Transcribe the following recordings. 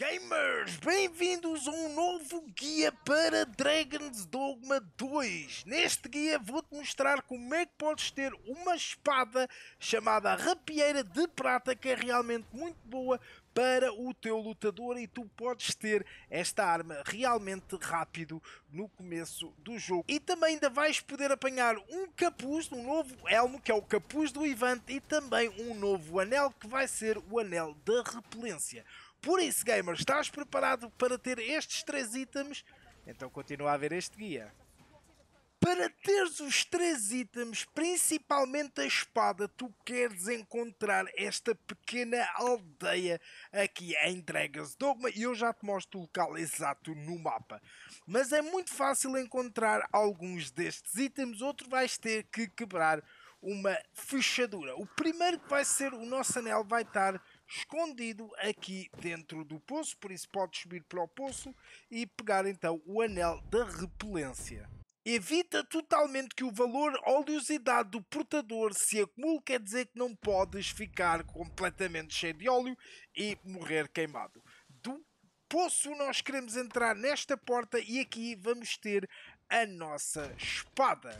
Gamers, bem-vindos a um novo guia para Dragon's Dogma 2. Neste guia vou-te mostrar como é que podes ter uma espada chamada Rapieira de Prata, que é realmente muito boa para o teu lutador e tu podes ter esta arma realmente rápido no começo do jogo. E também ainda vais poder apanhar um capuz, um novo elmo, que é o capuz do Ivante, e também um novo anel, que vai ser o anel da repelência. Por isso, gamer, estás preparado para ter estes três itens? Então continua a ver este guia. Para teres os três itens, principalmente a espada, tu queres encontrar esta pequena aldeia aqui em Dragon's Dogma e eu já te mostro o local exato no mapa. Mas é muito fácil encontrar alguns destes itens, outro vais ter que quebrar uma fechadura. O primeiro que vai ser o nosso anel vai estar escondido aqui dentro do poço, por isso pode subir para o poço e pegar então o anel da repelência. Evita totalmente que o valor oleosidade do portador se acumule, quer dizer que não podes ficar completamente cheio de óleo e morrer queimado. Do poço nós queremos entrar nesta porta e aqui vamos ter a nossa espada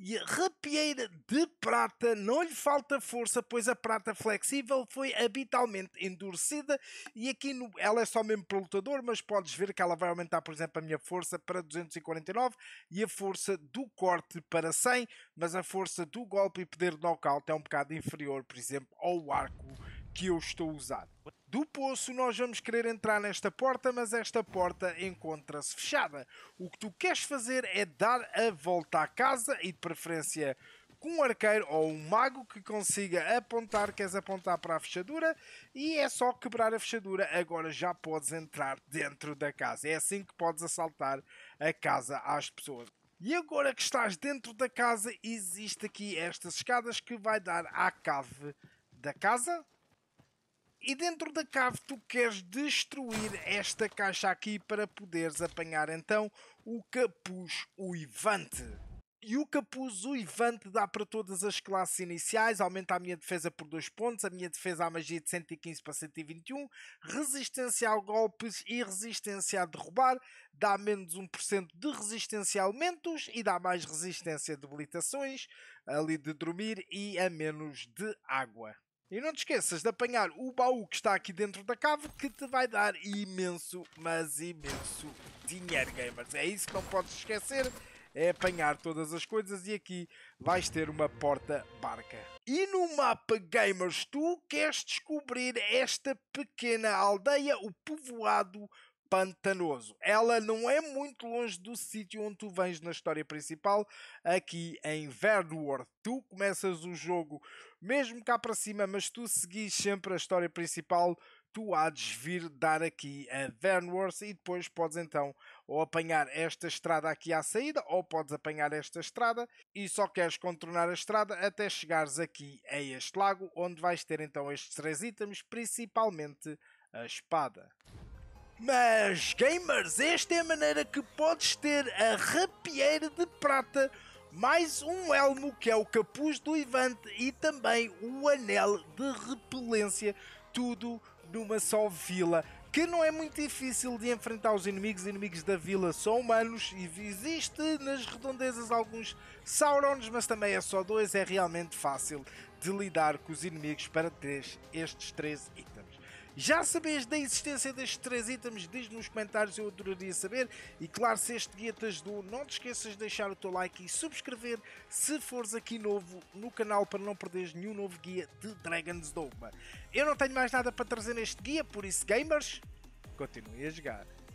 e rapieira de prata, não lhe falta força, pois a prata flexível foi habitualmente endurecida e aqui no, ela é só mesmo para lutador, mas podes ver que ela vai aumentar, por exemplo, a minha força para 249 e a força do corte para 100, mas a força do golpe e poder de knockout é um bocado inferior, por exemplo, ao arco que eu estou a usar do poço, nós vamos querer entrar nesta porta, mas esta porta encontra-se fechada. O que tu queres fazer é dar a volta à casa e de preferência com um arqueiro ou um mago que consiga apontar, queres apontar para a fechadura e é só quebrar a fechadura. Agora já podes entrar dentro da casa. É assim que podes assaltar a casa às pessoas. E agora que estás dentro da casa, existe aqui estas escadas que vai dar à cave da casa, e dentro da cave tu queres destruir esta caixa aqui para poderes apanhar então o capuz uivante. E o capuz uivante dá para todas as classes iniciais, aumenta a minha defesa por 2 pontos, a minha defesa à magia de 115 para 121, resistência a golpes e resistência a derrubar, dá menos 1% de resistência a aumentos e dá mais resistência a debilitações, ali de dormir e a menos de água. E não te esqueças de apanhar o baú que está aqui dentro da cave que te vai dar imenso, mas imenso dinheiro, gamers. É isso que não podes esquecer, é apanhar todas as coisas e aqui vais ter uma porta barca. E no mapa gamers tu queres descobrir esta pequena aldeia, o povoado pantanoso. Ela não é muito longe do sítio onde tu vens na história principal, aqui em Verdworth. Tu começas o jogo mesmo cá para cima, mas tu seguis sempre a história principal. Tu há de vir dar aqui a Vernworth e depois podes então ou apanhar esta estrada aqui à saída ou podes apanhar esta estrada e só queres contornar a estrada até chegares aqui a este lago onde vais ter então estes três itens, principalmente a espada. Mas, gamers, esta é a maneira que podes ter a rapieira de prata, mais um elmo que é o capuz do Ivante e também o anel de repelência, tudo numa só vila. Que não é muito difícil de enfrentar os inimigos, os inimigos da vila são humanos e existe nas redondezas alguns Saurons, mas também é só dois, é realmente fácil de lidar com os inimigos para ter estes três itens. Já sabes da existência destes três itens? Diz nos comentários, eu adoraria saber. E claro, se este guia te ajudou, não te esqueças de deixar o teu like e subscrever se fores aqui novo no canal para não perderes nenhum novo guia de Dragon's Dogma. Eu não tenho mais nada para trazer neste guia, por isso, gamers, continuem a jogar.